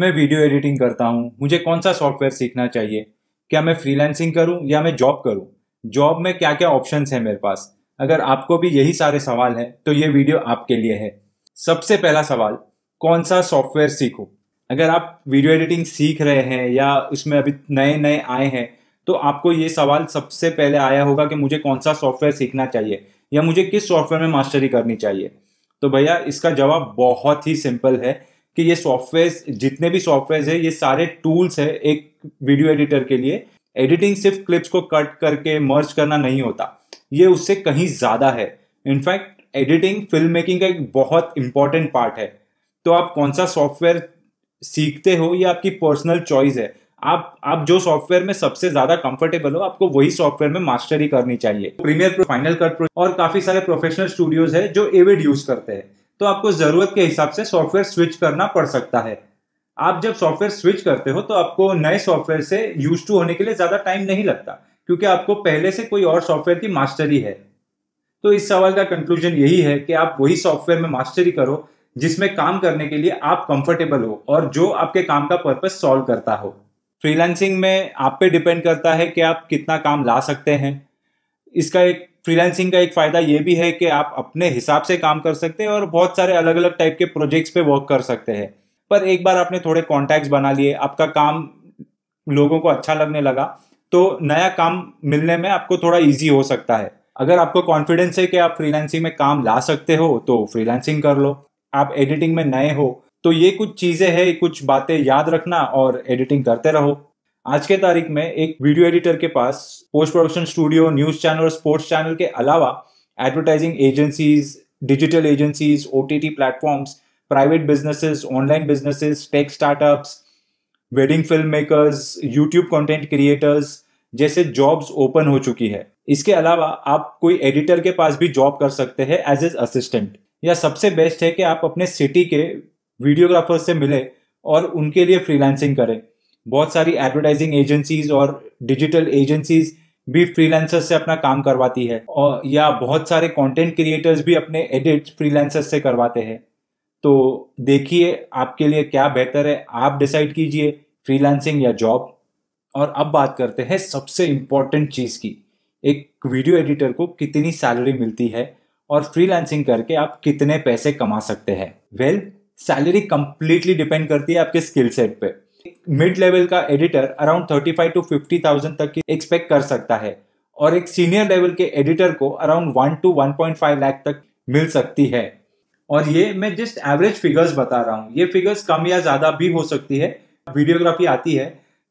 मैं video editing करता हूँ मुझे कौन सा सॉफ्टवेयर सीखना चाहिए क्या मैं फ्रीलैंसिंग करूँ या मैं जॉब करूँ जॉब में क्या क्या ऑप्शन है मेरे पास अगर आपको भी यही सारे सवाल हैं तो ये वीडियो आपके लिए है सबसे पहला सवाल कौन सा सॉफ्टवेयर सीखो अगर आप वीडियो एडिटिंग सीख रहे हैं या इसमें अभी नए नए आए हैं तो आपको ये सवाल सबसे पहले आया होगा कि मुझे कौन सा सॉफ्टवेयर सीखना चाहिए या मुझे किस सॉफ्टवेयर में मास्टरी करनी चाहिए तो भैया इसका जवाब बहुत ही सिंपल है कि ये सॉफ्टवेयर जितने भी सॉफ्टवेयर है ये सारे टूल्स है एक वीडियो एडिटर के लिए एडिटिंग सिर्फ क्लिप्स को कट करके मर्ज करना नहीं होता ये उससे कहीं ज़्यादा है इनफैक्ट एडिटिंग फिल्म मेकिंग का एक बहुत इंपॉर्टेंट पार्ट है तो आप कौन सा सॉफ्टवेयर सीखते हो ये आपकी पर्सनल चॉइस है आप आप जो सॉफ्टवेयर में सबसे ज्यादा कंफर्टेबल हो आपको वही सॉफ्टवेयर में मास्टरी करनी चाहिए premier pro final cut pro और काफी सारे प्रोफेशनल स्टूडियोज है जो एविड यूज करते हैं तो आपको ज़रूरत के हिसाब से सॉफ्टवेयर स्विच करना पड़ सकता है आप जब सॉफ्टवेयर स्विच करते हो तो आपको नए सॉफ्टवेयर से यूज टू होने के लिए ज़्यादा टाइम नहीं लगता क्योंकि आपको पहले से कोई और सॉफ्टवेयर की मास्टरी है तो इस सवाल का कंक्लूजन यही है कि आप वही सॉफ्टवेयर में मास्टरी करो जिसमें काम करने के लिए आप कंफर्टेबल हो और जो आपके काम का पर्पस सॉल्व करता हो फ्रीलांसिंग में आप पे डिपेंड करता है कि आप कितना काम ला सकते हैं इसका एक फ्रीलांसिंग का एक फ़ायदा ये भी है कि आप अपने हिसाब से काम कर सकते हैं और बहुत सारे अलग अलग टाइप के प्रोजेक्ट्स पे वर्क कर सकते हैं पर एक बार आपने थोड़े कॉन्टैक्ट्स बना लिए आपका काम लोगों को अच्छा लगने लगा तो नया काम मिलने में आपको थोड़ा ईजी हो सकता है अगर आपको कॉन्फिडेंस है कि आप फ्रीलांसिंग में काम ला सकते हो तो फ्रीलांसिंग कर लो आप एडिटिंग में नए हो तो ये कुछ चीज़ें हैं कुछ बातें याद रखना और एडिटिंग करते रहो आज के तारीख में एक वीडियो एडिटर के पास post production studio news channel और स्पोर्ट्स चैनल के अलावा advertising agencies digital agencies O T platforms private businesses online businesses tech startups wedding film makers YouTube content creators जैसे जॉब्स ओपन हो चुकी है इसके अलावा आप कोई एडिटर के पास भी जॉब कर सकते हैं एज एज असिस्टेंट या सबसे बेस्ट है कि आप अपने सिटी के वीडियोग्राफर से मिले और उनके लिए फ्रीलांसिंग करें बहुत सारी एडवर्टाइजिंग एजेंसीज और डिजिटल एजेंसीज भी फ्रीलांसर्स से अपना काम करवाती है और या बहुत सारे कंटेंट क्रिएटर्स भी अपने एडिट फ्रीलांसर्स से करवाते हैं तो देखिए आपके लिए क्या बेहतर है आप डिसाइड कीजिए फ्रीलांसिंग या जॉब और अब बात करते हैं सबसे इम्पॉर्टेंट चीज़ की एक वीडियो एडिटर को कितनी सैलरी मिलती है और फ्रीलांसिंग करके आप कितने पैसे कमा सकते हैं वेल सैलरी कंप्लीटली डिपेंड करती है आपके स्किल सेट पे मिड लेवल का editor around thirty five to fifty thousand तक की एक्सपेक्ट कर सकता है और एक सीनियर लेवल के एडिटर को around one to one point five lakh तक मिल सकती है और ये मैं जस्ट एवरेज फिगर्स बता रहा हूँ ये फिगर्स कम या ज़्यादा भी हो सकती है वीडियोग्राफी आती है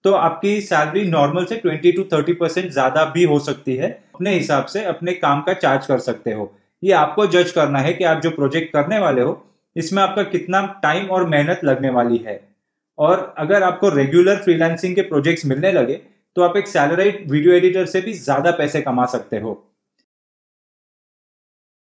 तो आपकी सैलरी नॉर्मल से 20 टू 30 परसेंट ज़्यादा भी हो सकती है अपने हिसाब से अपने काम का चार्ज कर सकते हो ये आपको जज करना है कि आप जो प्रोजेक्ट करने वाले हो इसमें आपका कितना टाइम और मेहनत लगने वाली है और अगर आपको रेगुलर फ्रीलांसिंग के प्रोजेक्ट्स मिलने लगे तो आप एक सैलराइड वीडियो एडिटर से भी ज़्यादा पैसे कमा सकते हो